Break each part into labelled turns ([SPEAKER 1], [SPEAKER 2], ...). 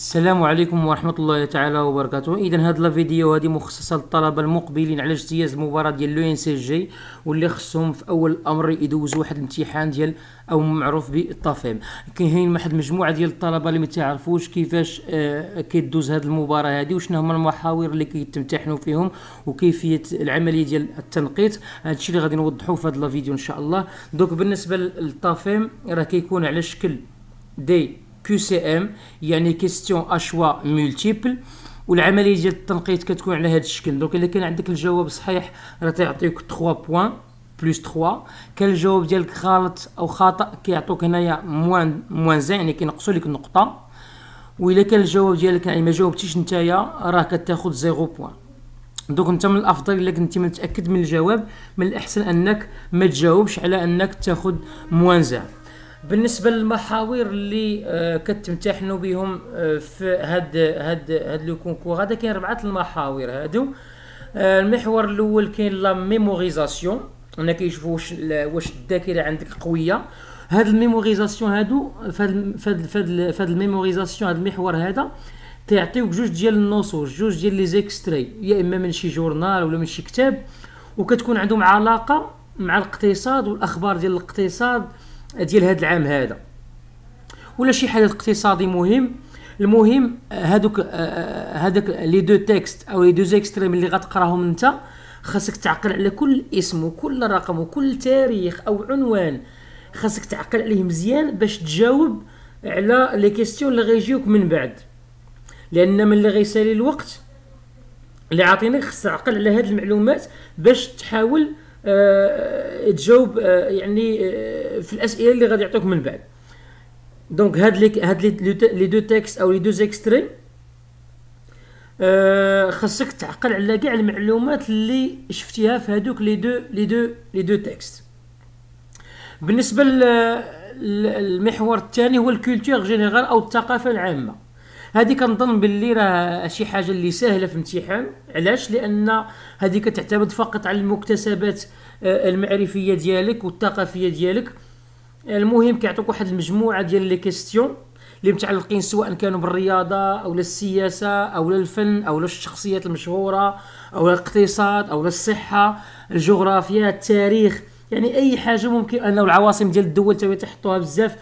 [SPEAKER 1] السلام عليكم ورحمة الله تعالى وبركاته إذا هاد الفيديو هادي مخصصة للطلبة المقبلين على اجتياز المباراة ديال لو ان سي جي واللي خصهم في أول الأمر يدوزوا واحد الامتحان ديال أو معروف بالطافيم كاين واحد المجموعة ديال الطلبة اللي ما تعرفوش كيفاش آه كيدوز هاد المباراة هادي وشنو هما المحاور اللي كيتمتحنوا فيهم وكيفية العملية ديال التنقيط هادشي اللي غادي نوضحوه في هاد الفيديو إن شاء الله دوك بالنسبة للطافيم راه كيكون على شكل دي QCM يعني كيستيون اشوا مولتيبل والعمليه ديال التنقيط كتكون على هذا الشكل دونك الا كان عندك الجواب صحيح راه تيعطيك 3 بوان بلس 3 كان الجواب ديالك غلط او خطا كيعطوك هنايا موان موان زين يعني كينقصوا لك نقطه والا كان الجواب ديالك يعني ما جاوبتيش نتايا راه كتاخذ زيرو بوان دونك انت من الافضل الا كنتي متاكد من الجواب من الاحسن انك ما تجاوبش على انك تاخذ موان زين بالنسبه للمحاور اللي آه، كتمتحنوا بهم آه، في هاد هاد هاد لو كونكور هذا كاين ربعه المحاور هادو آه، المحور الاول كاين لا ميموريزاسيون هنا كيشوفوا واش واش الذاكره عندك قويه هاد الميموريزاسيون هادو فهاد فهاد فهاد الميموريزاسيون هاد المحور هذا تيعطيوك جوج ديال النصوص جوج ديال لي زيكستري يا اما من شي جورنال ولا من شي كتاب وكتكون عندهم علاقه مع الاقتصاد والاخبار ديال الاقتصاد ديال هذا العام هذا ولا شي حدث اقتصادي مهم المهم هذوك هذاك آه، آه، لي دو تيكست او لي دو زيكستريم اللي غتقراهم انت خاصك تعقل على كل اسم وكل رقم وكل تاريخ او عنوان خاصك تعقل عليه مزيان باش تجاوب على لي كيستيون اللي غيجيوك من بعد لان ملي غيسالي الوقت اللي عاطينك خاصك تعقل على هاد المعلومات باش تحاول آه، تجاوب آه، يعني آه، في الاسئله اللي غادي يعطوك من بعد دونك هاد لي هاد لي دو تيكست او لي دو زيكستري خاصك تعقل على كاع المعلومات اللي شفتيها في هادوك لي دو لي دو لي دو تيكست بالنسبه للمحور الثاني هو الكولتور جينيرال او الثقافه العامه هذه كنظن باللي راه شي حاجه اللي سهله في الامتحان علاش لان هذه كتعتمد فقط على المكتسبات آه، المعرفيه ديالك والثقافيه ديالك المهم كيعطوك واحد المجموعه ديال لي كيستيون اللي متعلقين سواء كانوا بالرياضه او للسياسه او للفن او للشخصيات المشهوره او الاقتصاد او للصحه الجغرافيا التاريخ يعني اي حاجه ممكن انه العواصم ديال الدول تحطوها بزاف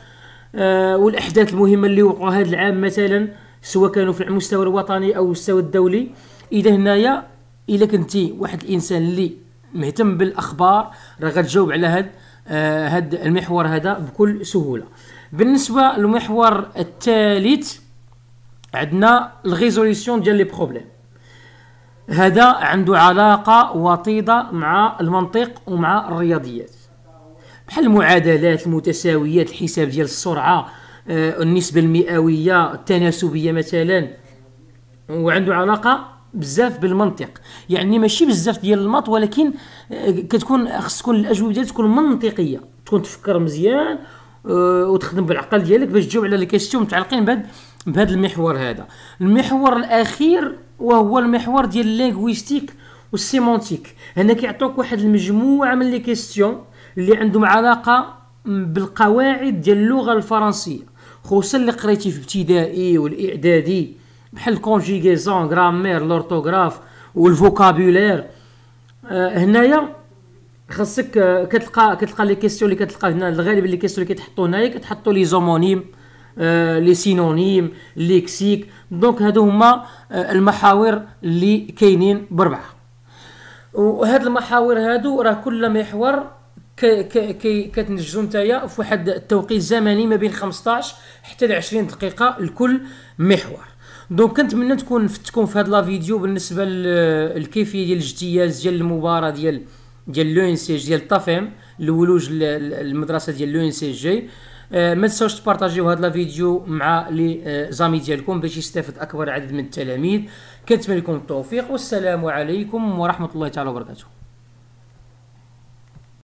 [SPEAKER 1] آه والاحداث المهمه اللي وقعوا هذا العام مثلا سواء كانوا في المستوى الوطني او المستوى الدولي اذا هنايا الا كنتي واحد الانسان اللي مهتم بالاخبار راه غتجاوب على هاد آه هاد المحور هذا بكل سهوله بالنسبه للمحور الثالث عندنا الريزوليسيون ديال لي بروبليم هذا عنده علاقه وطيده مع المنطق ومع الرياضيات بحال المعادلات المتساويات الحساب ديال السرعه آه، النسبه المئويه التناسبيه مثلا وعنده علاقه بزاف بالمنطق يعني ماشي بزاف ديال الماط ولكن آه، كتكون خص تكون الاجوبه ديالك تكون منطقيه تكون تفكر مزيان آه، وتخدم بالعقل ديالك باش تجاوب على لي كيستيون متعلقين بهذا بهذا المحور هذا المحور الاخير وهو المحور ديال اللينغويستيك والسيمونتيك هنا كيعطوك واحد المجموعه من لي كيستيون اللي عندهم علاقه بالقواعد ديال اللغه الفرنسيه خوصا اللي قريتي في ابتدائي والاعدادي بحال الكونجيغيزون غرامير لورتوغراف والفوكابولير آه هنايا خاصك آه كتلقى كتلقى لي كيسيون اللي كتلقى هنا الغالب لي كيسيون اللي كيتحطوا هنايا كتحطوا لي زومونيم آه، لي سينونيم ليكسيك دونك هادو هما آه، المحاور اللي كاينين بربعه وهاد المحاور هادو راه كل محور كتنجزو نتايا في واحد التوقيت زمني ما بين 15 حتى ل 20 دقيقه لكل محور دونك كنتمنى تكون نفتكم في هاد لا فيديو بالنسبه للكيفيه ديال الاجتياز ديال المباراه ديال ديال لو ان سي جي ديال طافيم الولوج المدرسه ديال لو ان سي جي آه، ما تنساوش تبارطاجيو هاد لا فيديو مع لي آه، زامي ديالكم باش يستافد اكبر عدد من التلاميذ كنتمنى لكم التوفيق والسلام عليكم ورحمه الله تعالى وبركاته